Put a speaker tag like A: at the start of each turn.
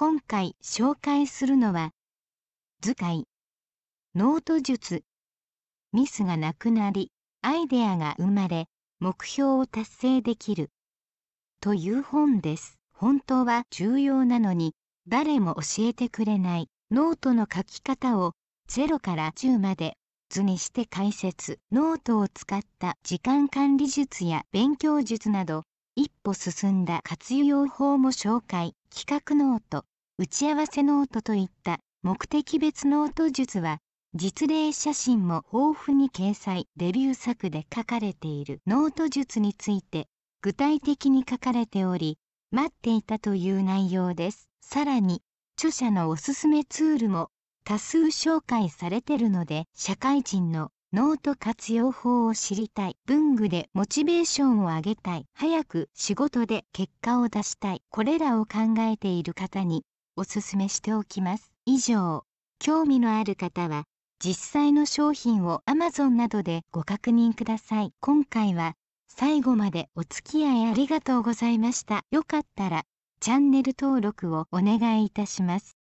A: 今回紹介するのは図解ノート術ミスがなくなりアイデアが生まれ目標を達成できるという本です本当は重要なのに誰も教えてくれないノートの書き方を0から10まで図にして解説ノートを使った時間管理術や勉強術など一歩進んだ活用法も紹介企画ノート打ち合わせノートといった目的別ノート術は実例写真も豊富に掲載デビュー作で書かれているノート術について具体的に書かれており待っていたという内容ですさらに著者のおすすめツールも多数紹介されてるので社会人のノート活用法を知りたい。文具でモチベーションを上げたい。早く仕事で結果を出したい。これらを考えている方におすすめしておきます。以上、興味のある方は実際の商品を Amazon などでご確認ください。今回は最後までお付き合いありがとうございました。よかったらチャンネル登録をお願いいたします。